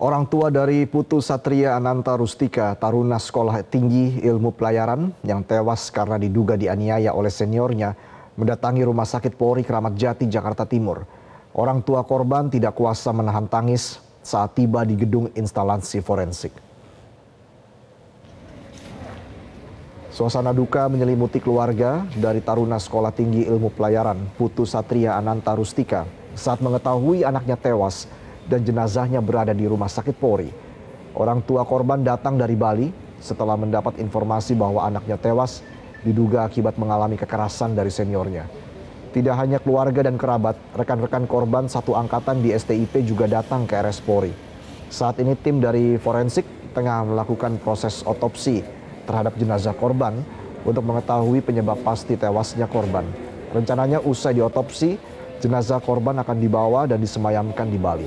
Orang tua dari Putu Satria Ananta Rustika, taruna sekolah tinggi ilmu pelayaran yang tewas karena diduga dianiaya oleh seniornya, mendatangi Rumah Sakit Polri Kramat Jati, Jakarta Timur. Orang tua korban tidak kuasa menahan tangis saat tiba di gedung instalasi forensik. Suasana duka menyelimuti keluarga dari taruna sekolah tinggi ilmu pelayaran Putu Satria Ananta Rustika saat mengetahui anaknya tewas dan jenazahnya berada di rumah sakit Polri. Orang tua korban datang dari Bali setelah mendapat informasi bahwa anaknya tewas diduga akibat mengalami kekerasan dari seniornya. Tidak hanya keluarga dan kerabat, rekan-rekan korban satu angkatan di STIP juga datang ke RS Polri. Saat ini tim dari forensik tengah melakukan proses otopsi terhadap jenazah korban untuk mengetahui penyebab pasti tewasnya korban. Rencananya usai diotopsi, jenazah korban akan dibawa dan disemayamkan di Bali.